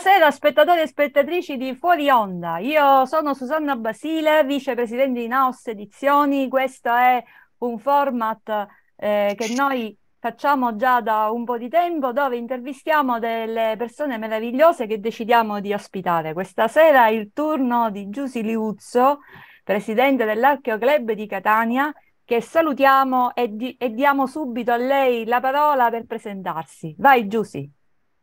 Buonasera spettatori e spettatrici di Fuori Onda, io sono Susanna Basile, vicepresidente di Naos Edizioni, questo è un format eh, che noi facciamo già da un po' di tempo dove intervistiamo delle persone meravigliose che decidiamo di ospitare. Questa sera è il turno di Giusy Liuzzo, presidente dell'Archeo Club di Catania, che salutiamo e, di- e diamo subito a lei la parola per presentarsi. Vai Giusy.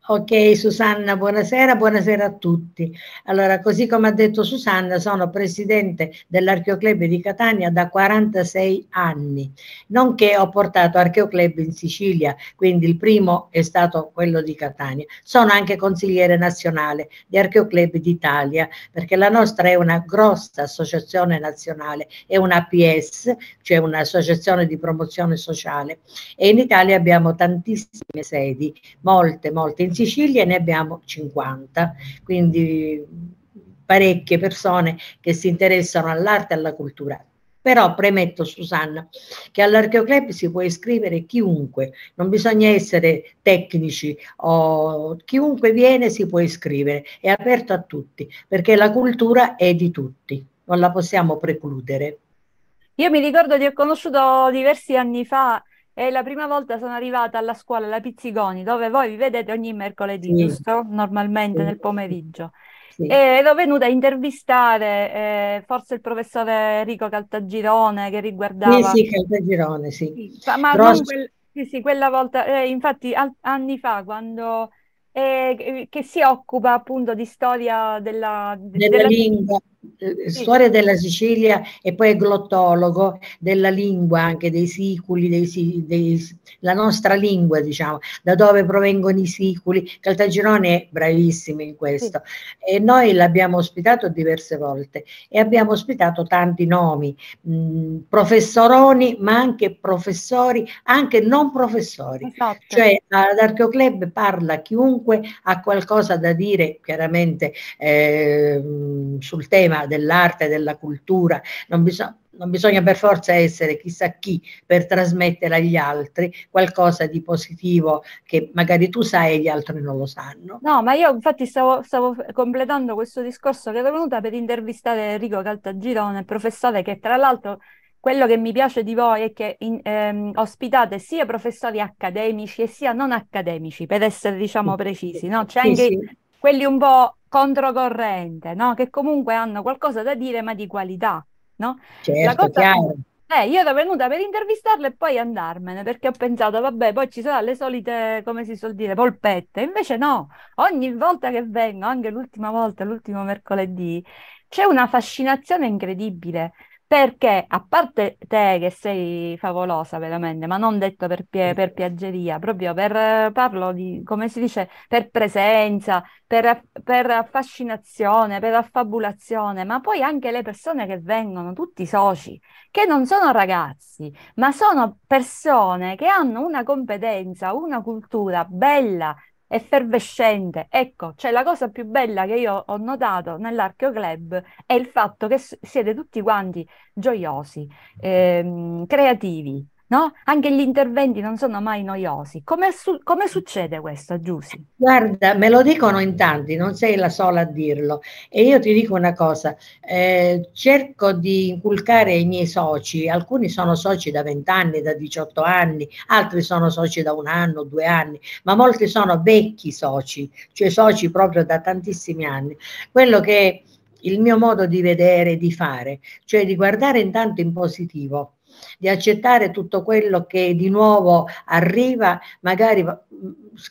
Ok Susanna, buonasera, buonasera a tutti. Allora, così come ha detto Susanna, sono presidente dell'Archeoclub di Catania da 46 anni, nonché ho portato Archeoclub in Sicilia, quindi il primo è stato quello di Catania. Sono anche consigliere nazionale di Archeoclub d'Italia, perché la nostra è una grossa associazione nazionale, è una APS, cioè un'associazione di promozione sociale, e in Italia abbiamo tantissime sedi, molte, molte, in Sicilia ne abbiamo 50, quindi parecchie persone che si interessano all'arte e alla cultura. Però premetto, Susanna, che all'archeoclub si può iscrivere chiunque, non bisogna essere tecnici, o chiunque viene si può iscrivere, è aperto a tutti, perché la cultura è di tutti, non la possiamo precludere. Io mi ricordo di ho conosciuto diversi anni fa e la prima volta sono arrivata alla scuola La Pizzigoni, dove voi vi vedete ogni mercoledì, sì. giusto? Normalmente sì. nel pomeriggio. Sì. E ero venuta a intervistare eh, forse il professore Enrico Caltagirone che riguardava... Sì, sì, Caltagirone, sì. ma Però... quel... sì, sì, quella volta, eh, infatti al... anni fa quando... Eh, che si occupa appunto di storia della, della, della lingua. Eh, eh, storia della Sicilia e poi è glottologo della lingua anche dei siculi, dei, dei, la nostra lingua diciamo, da dove provengono i siculi. Caltagirone è bravissimo in questo e noi l'abbiamo ospitato diverse volte e abbiamo ospitato tanti nomi, mh, mm, professoroni ma anche professori, anche non professori. Esatto. Cioè ad Archeoclub parla chiunque ha qualcosa da dire chiaramente eh, sul tema tema dell'arte, della cultura, non bisogna non bisogna per forza essere chissà chi per trasmettere agli altri qualcosa di positivo che magari tu sai e gli altri non lo sanno. No, ma io infatti stavo, stavo completando questo discorso che ero venuta per intervistare Enrico Caltagirone, professore che tra l'altro quello che mi piace di voi è che in, ehm, ospitate sia professori accademici e sia non accademici, per essere diciamo precisi, no? C'è sì, anche sì. quelli un po' controcorrente, no? che comunque hanno qualcosa da dire ma di qualità. No? Certo, eh, io ero venuta per intervistarla e poi andarmene perché ho pensato, vabbè, poi ci saranno le solite, come si suol dire, polpette. Invece no, ogni volta che vengo, anche l'ultima volta, l'ultimo mercoledì, c'è una fascinazione incredibile perché a parte te che sei favolosa veramente, ma non detto per, pie- per piaggeria, proprio per, eh, parlo di, come si dice, per presenza, per, per affascinazione, per affabulazione, ma poi anche le persone che vengono, tutti i soci, che non sono ragazzi, ma sono persone che hanno una competenza, una cultura bella, effervescente. Ecco, cioè la cosa più bella che io ho notato nell'Archeo Club è il fatto che siete tutti quanti gioiosi, mm-hmm. ehm, creativi, no? Anche gli interventi non sono mai noiosi. Come, su come succede questo, Giussi? Guarda, me lo dicono in tanti, non sei la sola a dirlo. E io ti dico una cosa, eh, cerco di inculcare ai miei soci, alcuni sono soci da 20 anni, da 18 anni, altri sono soci da un anno, due anni, ma molti sono vecchi soci, cioè soci proprio da tantissimi anni. Quello che il mio modo di vedere, di fare, cioè di guardare intanto in positivo di accettare tutto quello che di nuovo arriva, magari mm,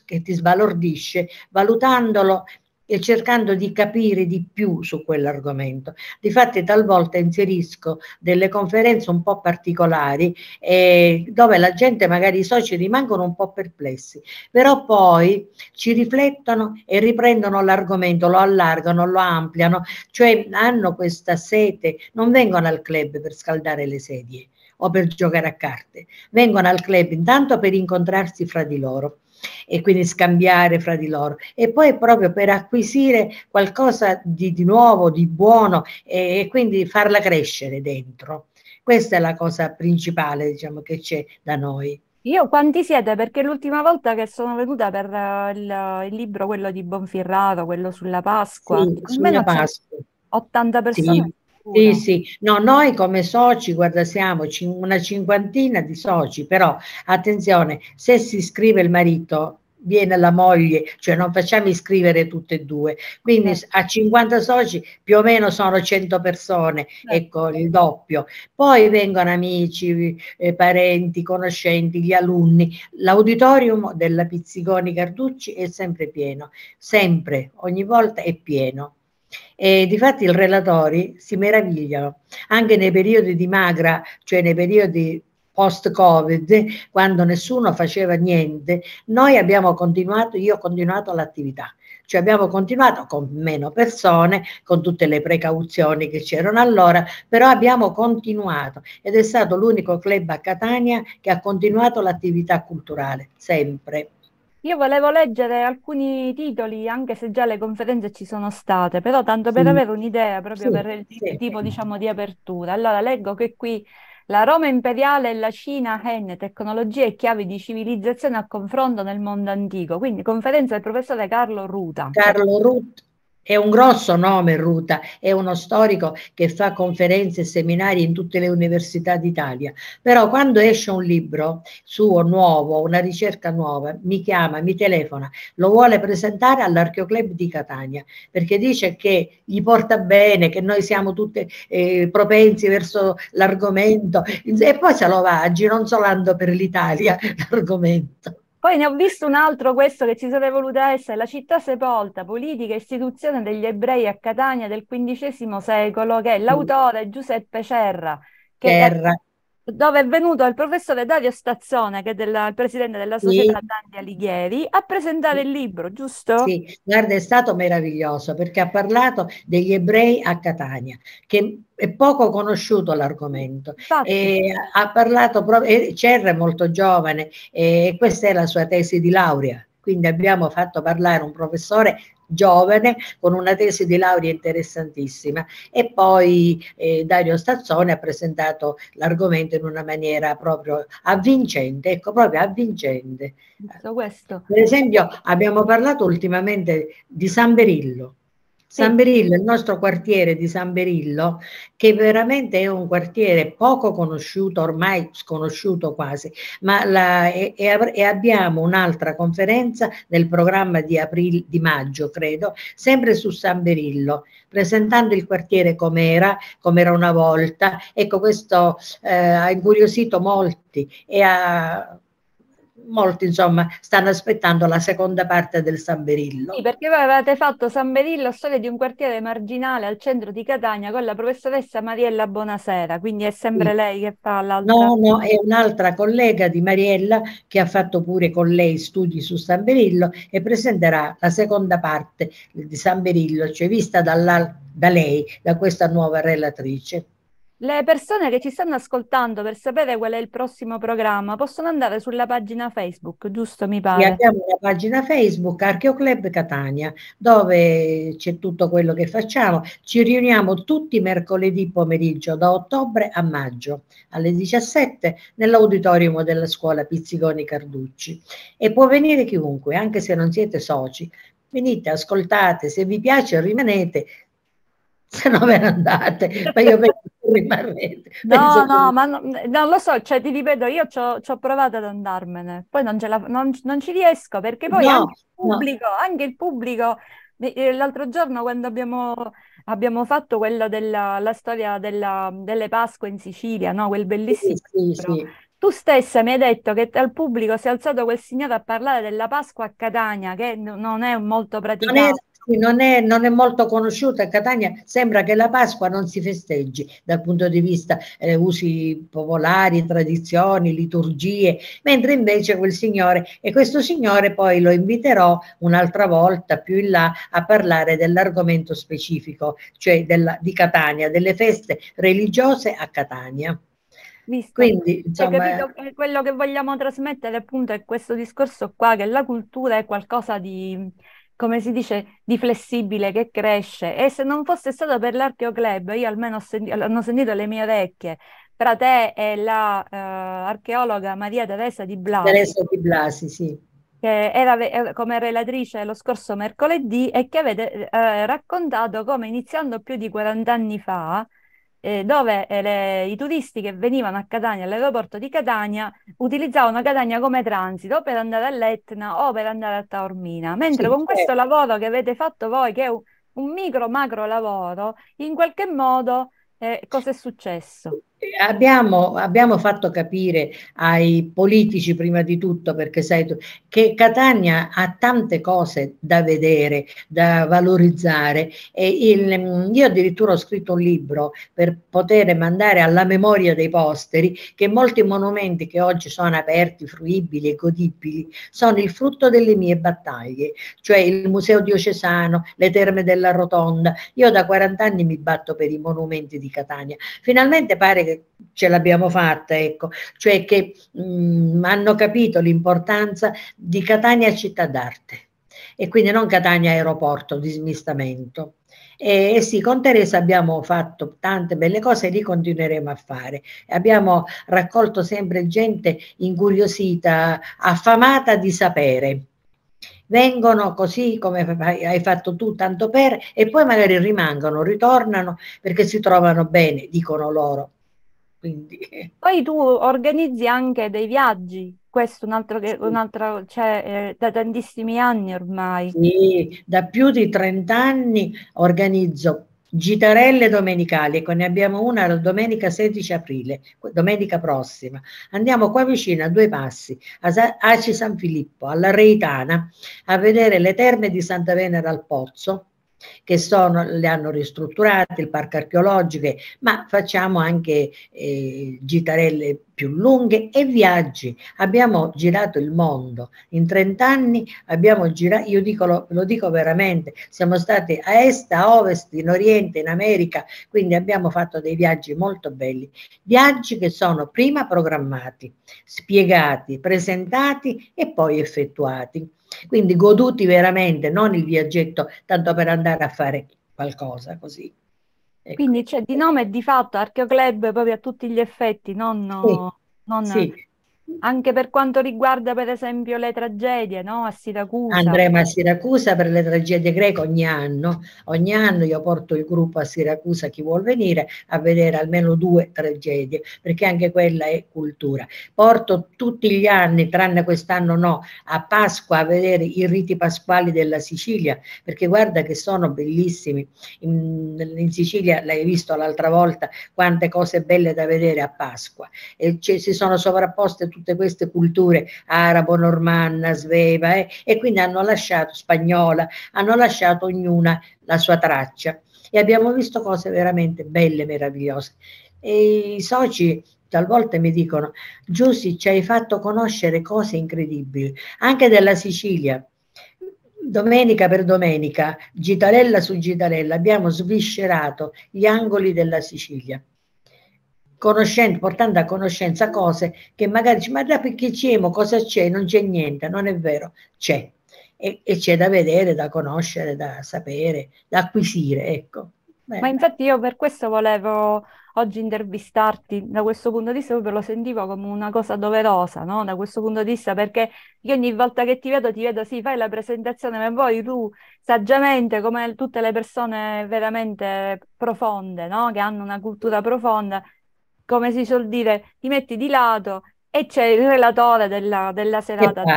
che ti sbalordisce, valutandolo e cercando di capire di più su quell'argomento. Difatti talvolta inserisco delle conferenze un po' particolari eh, dove la gente, magari i soci, rimangono un po' perplessi, però poi ci riflettono e riprendono l'argomento, lo allargano, lo ampliano, cioè hanno questa sete, non vengono al club per scaldare le sedie, o per giocare a carte. Vengono al club intanto per incontrarsi fra di loro e quindi scambiare fra di loro e poi proprio per acquisire qualcosa di, di nuovo, di buono e, e quindi farla crescere dentro. Questa è la cosa principale diciamo, che c'è da noi. Io quanti siete? Perché l'ultima volta che sono venuta per eh, il, il, libro, quello di Bonfirrato, quello sulla Pasqua, sì, almeno sulla Pasqua. 80 persone. Sì. Sì, sì, no, noi come soci, guarda, siamo una cinquantina di soci, però attenzione, se si iscrive il marito viene la moglie, cioè non facciamo iscrivere tutte e due, quindi sì. Eh. a 50 soci più o meno sono 100 persone, sì. Eh. ecco il doppio, poi vengono amici, eh, parenti, conoscenti, gli alunni, l'auditorium della Pizzigoni Carducci è sempre pieno, sempre, ogni volta è pieno. E difatti i relatori si meravigliano, anche nei periodi di magra, cioè nei periodi post-Covid, quando nessuno faceva niente, noi abbiamo continuato, io ho continuato l'attività. Cioè abbiamo continuato con meno persone, con tutte le precauzioni che c'erano allora, però abbiamo continuato ed è stato l'unico club a Catania che ha continuato l'attività culturale, sempre. Io volevo leggere alcuni titoli, anche se già le conferenze ci sono state, però tanto per sì. avere un'idea proprio sì, per il sì. tipo diciamo, di apertura. Allora, leggo che qui la Roma imperiale e la Cina Hen, tecnologie e chiavi di civilizzazione a confronto nel mondo antico. Quindi conferenza del professore Carlo Ruta. Carlo Ruta. È un grosso nome Ruta, è uno storico che fa conferenze e seminari in tutte le università d'Italia, però quando esce un libro suo nuovo, una ricerca nuova, mi chiama, mi telefona, lo vuole presentare all'Archeoclub di Catania, perché dice che gli porta bene, che noi siamo tutti eh, propensi verso l'argomento e poi se lo va gironzolando per l'Italia l'argomento. Poi ne ho visto un altro, questo che ci sarebbe voluto essere la città sepolta, politica e istituzione degli ebrei a Catania del XV secolo, che è l'autore Giuseppe Cerra, che Cerra dove è venuto il professore Dario Stazzone, che è della, il presidente della società sì. Dante Alighieri, a presentare il libro, giusto? Sì, guarda, è stato meraviglioso perché ha parlato degli ebrei a Catania, che è poco conosciuto l'argomento. ha parlato proprio, Cerra è molto giovane e questa è la sua tesi di laurea quindi abbiamo fatto parlare un professore giovane con una tesi di laurea interessantissima e poi eh, Dario Stazzone ha presentato l'argomento in una maniera proprio avvincente, ecco proprio avvincente. Per esempio abbiamo parlato ultimamente di San Berillo, San Berillo, il nostro quartiere di San Berillo, che veramente è un quartiere poco conosciuto, ormai sconosciuto quasi, ma la, e, e, abbiamo un'altra conferenza nel programma di, aprile, di maggio, credo, sempre su San Berillo, presentando il quartiere com'era, com'era una volta. Ecco, questo eh, ha incuriosito molti e ha molti insomma stanno aspettando la seconda parte del San Berillo. Sì, perché voi avevate fatto San Berillo storia di un quartiere marginale al centro di Catania con la professoressa Mariella Bonasera, quindi è sempre sì. lei che fa l'altra. No, no, è un'altra collega di Mariella che ha fatto pure con lei studi su San Berillo e presenterà la seconda parte di San Berillo, cioè vista da lei, da questa nuova relatrice. Le persone che ci stanno ascoltando per sapere qual è il prossimo programma possono andare sulla pagina Facebook, giusto mi pare? E abbiamo una pagina Facebook Archeoclub Catania dove c'è tutto quello che facciamo. Ci riuniamo tutti mercoledì pomeriggio da ottobre a maggio alle 17 nell'auditorium della scuola Pizzigoni Carducci e può venire chiunque, anche se non siete soci. Venite, ascoltate, se vi piace rimanete, se no ve ne andate. Ma io penso rimarrete. No, no, che... ma no, non lo so, cioè ti ripeto, io ci ho provato ad andarmene, poi non, la, non, non ci riesco perché poi no, anche, il pubblico, no. anche il pubblico, eh, l'altro giorno quando abbiamo, abbiamo fatto quella della storia della, delle Pasqua in Sicilia, no? quel bellissimo sì, sì, sì. Tu stessa mi hai detto che al pubblico si è alzato quel signore a parlare della Pasqua a Catania, che non è molto praticato non è, non è, molto conosciuta a Catania, sembra che la Pasqua non si festeggi dal punto di vista eh, usi popolari, tradizioni, liturgie, mentre invece quel signore, e questo signore poi lo inviterò un'altra volta più in là a parlare dell'argomento specifico, cioè della, di Catania, delle feste religiose a Catania. Visto. Quindi, cioè, insomma, quello che vogliamo trasmettere appunto è questo discorso qua che la cultura è qualcosa di come si dice, di flessibile che cresce. E se non fosse stato per l'Archeo Club, io almeno ho senti- hanno sentito le mie orecchie, tra te e la uh, Maria Teresa Di Blasi. Teresa Di Blasi, sì. Che era eh, come relatrice lo scorso mercoledì e che avete eh, raccontato come iniziando più di 40 anni fa eh, dove eh, le, i turisti che venivano a Catania, all'aeroporto di Catania, utilizzavano Catania come transito per andare all'Etna o per andare a Taormina. Mentre sì, con eh. questo eh. lavoro che avete fatto voi, che è un, un micro macro lavoro, in qualche modo eh, cosa è successo? Abbiamo, abbiamo, fatto capire ai politici prima di tutto, perché sai tu, che Catania ha tante cose da vedere, da valorizzare. Il, io addirittura ho scritto un libro per poter mandare alla memoria dei posteri che molti monumenti che oggi sono aperti, fruibili e godibili sono il frutto delle mie battaglie, cioè il Museo Diocesano, le Terme della Rotonda. Io da 40 anni mi batto per i monumenti di Catania. Finalmente pare che ce l'abbiamo fatta, ecco, cioè che mh, mm, hanno capito l'importanza di Catania città d'arte e quindi non Catania aeroporto di smistamento. E, e, sì, con Teresa abbiamo fatto tante belle cose e li continueremo a fare. Abbiamo raccolto sempre gente incuriosita, affamata di sapere. Vengono così come hai fatto tu, tanto per, e poi magari rimangono, ritornano perché si trovano bene, dicono loro quindi... Poi tu organizzi anche dei viaggi, questo è un altro, che, un altro cioè, eh, da tantissimi anni ormai. Sì, da più di 30 anni organizzo gitarelle domenicali, ecco ne abbiamo una domenica 16 aprile, domenica prossima. Andiamo qua vicino a due passi, a Sa- Aci San Filippo, alla Reitana, a vedere le terme di Santa Venera al Pozzo, che sono, le hanno ristrutturate, il parco archeologico, ma facciamo anche eh, gitarelle più lunghe e viaggi. Abbiamo girato il mondo. In 30 anni abbiamo girato, io dico, lo, lo, dico veramente, siamo stati a est, a ovest, in oriente, in America, quindi abbiamo fatto dei viaggi molto belli. Viaggi che sono prima programmati, spiegati, presentati e poi effettuati. Quindi goduti veramente, non il viaggetto tanto per andare a fare qualcosa così. Ecco. Quindi c'è cioè, di nome e di fatto Archeoclub proprio a tutti gli effetti, non... Sì. Non... Sì. Anche per quanto riguarda, per esempio, le tragedie, no? A Siracusa. Andremo a Siracusa per le tragedie greche ogni anno. Ogni anno io porto il gruppo a Siracusa, chi vuol venire, a vedere almeno due tragedie, perché anche quella è cultura. Porto tutti gli anni, tranne quest'anno no, a Pasqua a vedere i riti pasquali della Sicilia, perché guarda che sono bellissimi. In, in Sicilia, l'hai visto l'altra volta, quante cose belle da vedere a Pasqua. E ci, si sono sovrapposte tutte queste culture arabo, normanna, sveva eh, e quindi hanno lasciato spagnola, hanno lasciato ognuna la sua traccia e abbiamo visto cose veramente belle, meravigliose. E I soci talvolta mi dicono, Giussi ci hai fatto conoscere cose incredibili, anche della Sicilia. Domenica per domenica, gitarella su gitarella, abbiamo sviscerato gli angoli della Sicilia conoscendo, portando a conoscenza cose che magari dici, ma da perché c'è, cosa c'è? Non c'è niente, non è vero, c'è. E, e c'è da vedere, da conoscere, da sapere, da acquisire, ecco. Beh, ma infatti io per questo volevo oggi intervistarti da questo punto di vista, proprio lo sentivo come una cosa doverosa, no? Da questo punto di vista, perché io ogni volta che ti vedo, ti vedo, sì, fai la presentazione, ma poi tu saggiamente, come tutte le persone veramente profonde, no? Che hanno una cultura profonda, come si suol dire, ti metti di lato e c'è il relatore della, della serata che,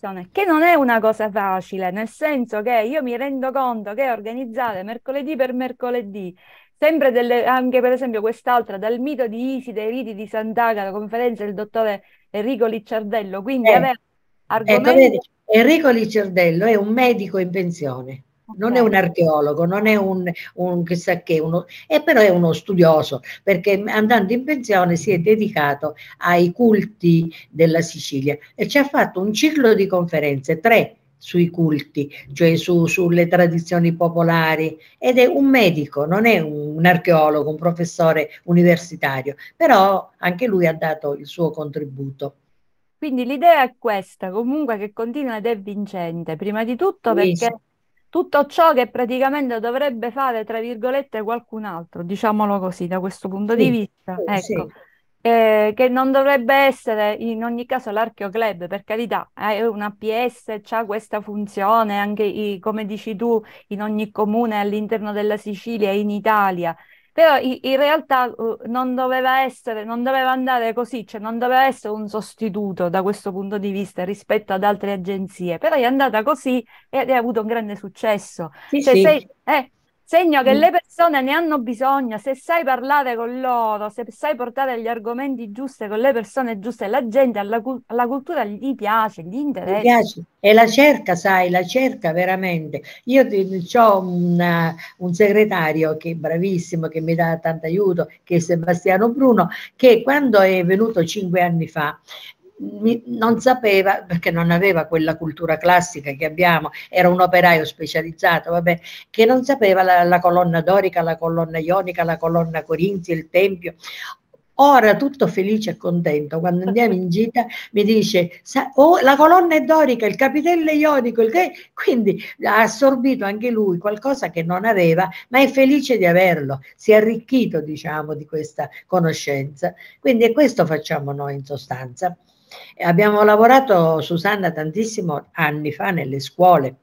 della che non è una cosa facile, nel senso che io mi rendo conto che organizzare mercoledì per mercoledì sempre delle, anche per esempio quest'altra, dal mito di Isi dei riti di Sant'Agata, conferenza del dottore Enrico Licciardello, quindi eh, avere eh, argomenti... Ecco, Enrico Licciardello è un medico in pensione non è un archeologo, non è un, un chissà che, uno, è eh, però è uno studioso, perché andando in pensione si è dedicato ai culti della Sicilia e ci ha fatto un ciclo di conferenze, tre sui culti, cioè su, sulle tradizioni popolari ed è un medico, non è un archeologo, un professore universitario, però anche lui ha dato il suo contributo. Quindi l'idea è questa, comunque che continua ed è vincente, prima di tutto perché tutto ciò che praticamente dovrebbe fare, tra virgolette, qualcun altro, diciamolo così, da questo punto sì, di vista, sì, ecco, sì. Eh, che non dovrebbe essere in ogni caso l'Archeo Club, per carità, eh, è una PS, ha questa funzione, anche i, come dici tu, in ogni comune all'interno della Sicilia e in Italia, però in realtà uh, non doveva essere, non doveva andare così, cioè non doveva essere un sostituto da questo punto di vista rispetto ad altre agenzie, però è andata così e ha avuto un grande successo. Sì, cioè, sì. Sei, eh, Segno che mm. le persone ne hanno bisogno, se sai parlare con loro, se sai portare gli argomenti giusti con le persone giuste, la gente alla, alla cultura gli piace, gli interessa. Gli piace. E la cerca, sai, la cerca veramente. Io ho un, un segretario che è bravissimo, che mi dà tanto aiuto, che è Sebastiano Bruno, che quando è venuto cinque anni fa non sapeva, perché non aveva quella cultura classica che abbiamo, era un operaio specializzato, vabbè, che non sapeva la, la colonna dorica, la colonna ionica, la colonna corinzia, il tempio. Ora tutto felice e contento, quando andiamo in gita mi dice, oh, la colonna è dorica, il capitello è ionico, il quindi ha assorbito anche lui qualcosa che non aveva, ma è felice di averlo, si è arricchito diciamo di questa conoscenza. Quindi è questo facciamo noi in sostanza abbiamo lavorato, Susanna, tantissimo anni fa nelle scuole,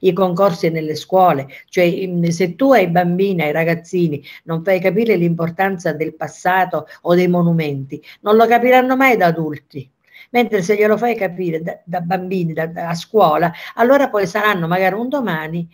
i concorsi nelle scuole, cioè se tu ai bambini, ai ragazzini non fai capire l'importanza del passato o dei monumenti, non lo capiranno mai da adulti. Mentre se glielo fai capire da, da bambini, da, da, a scuola, allora poi saranno magari un domani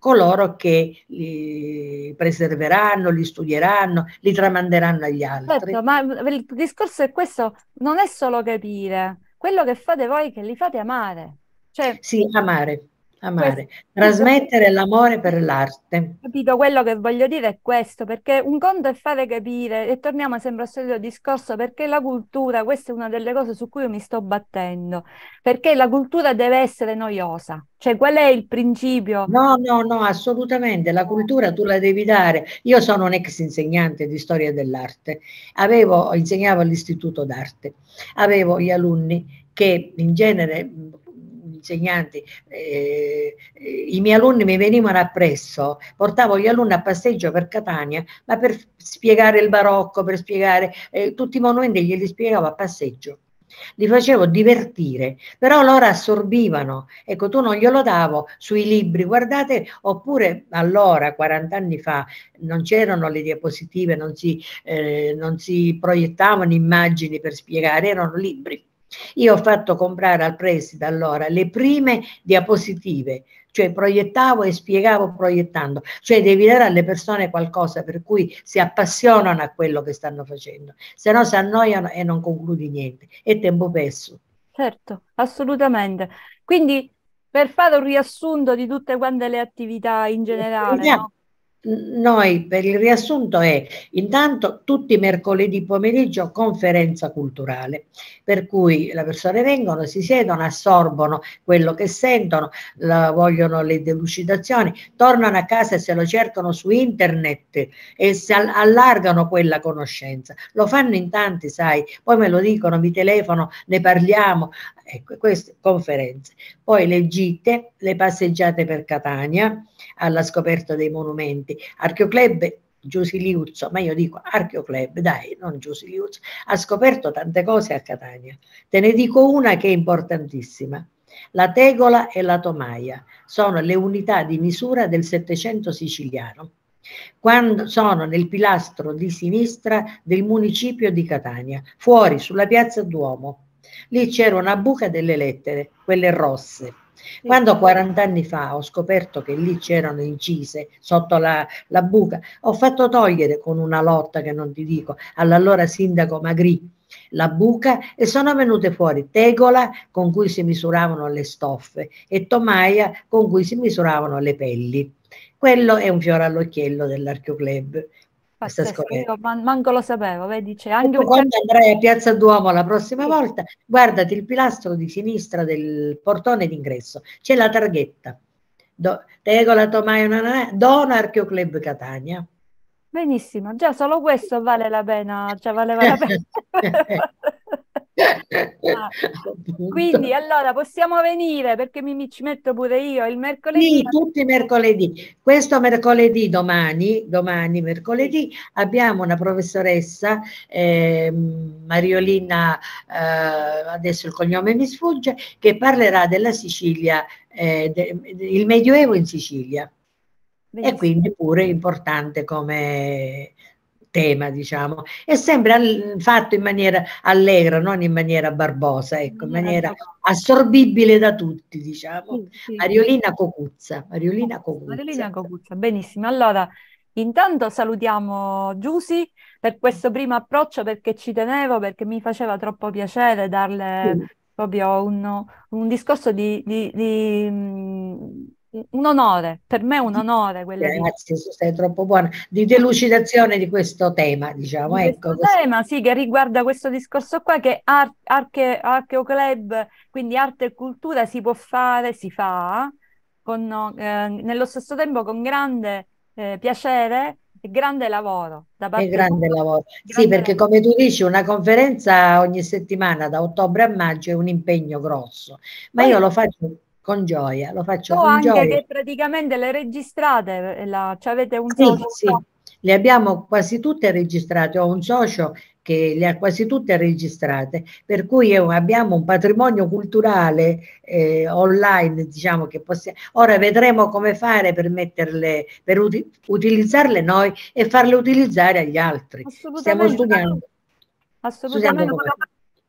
coloro che li preserveranno, li studieranno, li tramanderanno agli altri. Certo, ma il discorso è questo, non è solo capire, quello che fate voi è che li fate amare. Cioè, sì, amare amare, trasmettere l'amore per l'arte. Capito, quello che voglio dire è questo, perché un conto è fare capire, e torniamo sempre al solito discorso, perché la cultura, questa è una delle cose su cui mi sto battendo, perché la cultura deve essere noiosa, cioè qual è il principio? No, no, no, assolutamente, la cultura tu la devi dare. Io sono un ex insegnante di storia dell'arte, Avevo, insegnavo all'istituto d'arte, avevo gli alunni che in genere insegnanti, eh, eh, i miei alunni mi venivano appresso, portavo gli alunni a passeggio per Catania, ma per spiegare il barocco, per spiegare eh, tutti i monumenti glieli spiegavo a passeggio. Li facevo divertire, però loro assorbivano. Ecco, tu non glielo davo sui libri, guardate, oppure allora, 40 anni fa, non c'erano le diapositive, non si, eh, non si proiettavano immagini per spiegare, erano libri io ho fatto comprare al preside allora le prime diapositive, cioè proiettavo e spiegavo proiettando, cioè devi dare alle persone qualcosa per cui si appassionano a quello che stanno facendo, se no si annoiano e non concludi niente, è tempo perso. Certo, assolutamente. Quindi per fare un riassunto di tutte quante le attività in generale, esatto. no? noi per il riassunto è intanto tutti i mercoledì pomeriggio conferenza culturale, per cui le persone vengono, si siedono, assorbono quello che sentono, la, vogliono le delucidazioni, tornano a casa e se lo cercano su internet e si allargano quella conoscenza. Lo fanno in tanti, sai, poi me lo dicono, mi telefono, ne parliamo, Ecco, queste conferenze. Poi le gite, le passeggiate per Catania, alla scoperta dei monumenti. Archeoclub Giussi Liuzzo, ma io dico Archeoclub, dai, non Giussi Liuzzo, ha scoperto tante cose a Catania. Te ne dico una che è importantissima. La tegola e la tomaia sono le unità di misura del Settecento siciliano, quando sono nel pilastro di sinistra del municipio di Catania, fuori sulla piazza Duomo lì c'era una buca delle lettere, quelle rosse. Quando 40 anni fa ho scoperto che lì c'erano incise sotto la, la buca, ho fatto togliere con una lotta che non ti dico all'allora sindaco Magri la buca e sono venute fuori tegola con cui si misuravano le stoffe e tomaia con cui si misuravano le pelli. Quello è un fiore all'occhiello dell'Archeo Club questa scoperta. Man- manco lo sapevo, vedi, c'è anche ecco, un... Quando andrai a Piazza Duomo la prossima volta, guardati il pilastro di sinistra del portone d'ingresso, c'è la targhetta. Do- Tegola Tomai nanana, Dona Archeo Club Catania. Benissimo, già solo questo vale la pena, cioè valeva la pena. Esatto. quindi allora possiamo venire perché mi, mi, ci metto pure io il mercoledì. Sì, tutti i mercoledì. Questo mercoledì, domani, domani mercoledì, abbiamo una professoressa, eh, Mariolina, eh, adesso il cognome mi sfugge, che parlerà della Sicilia, eh, de, il Medioevo in Sicilia. Benissimo. E quindi pure importante come tema, diciamo, è sempre fatto in maniera allegra, non in maniera barbosa, ecco, in mm, maniera ecco. assorbibile da tutti, diciamo. Sì, sì. Ariolina Cocuzza, Mariolina oh, Cocuzza. Ariolina Cocuzza, benissimo. Allora, intanto salutiamo Giusy per questo primo approccio perché ci tenevo, perché mi faceva troppo piacere darle sì. proprio un, un discorso di, di, di mm, un onore, per me è un onore. Grazie, di... sei troppo buona. Di delucidazione di questo tema, diciamo. Di ecco, questo tema, sì, che riguarda questo discorso qua, che ar- arche- archeoclub, quindi arte e cultura, si può fare, si fa, con, eh, nello stesso tempo con grande eh, piacere e grande lavoro. Da parte e grande di... lavoro. Grande sì, perché lavoro. come tu dici, una conferenza ogni settimana da ottobre a maggio è un impegno grosso, ma Poi io lo faccio con gioia, lo faccio so anche gioia. che praticamente le registrate, eh, la, cioè avete un sì, socio? Sì, le abbiamo quasi tutte registrate, ho un socio che le ha quasi tutte registrate, per cui abbiamo un patrimonio culturale eh, online, diciamo che possiamo. Ora vedremo come fare per metterle, per ut utilizzarle noi e farle utilizzare agli altri. Stiamo studiando. Assolutamente. Studiando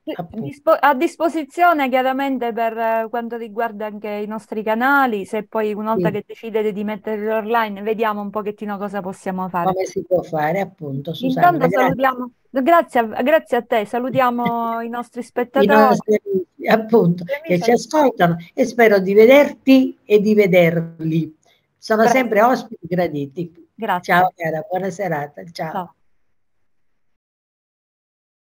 Appunto. a disposizione chiaramente per eh, quanto riguarda anche i nostri canali, se poi una volta sì. che decidete di metterli online vediamo un pochettino cosa possiamo fare. Come si può fare appunto Susanna. Intanto grazie. salutiamo, grazie, grazie a te, salutiamo i nostri spettatori. I nostri, appunto, che ci ascoltano e spero di vederti e di vederli. Sono grazie. sempre ospiti graditi. Grazie. Ciao cara, buona serata. Ciao. Ciao.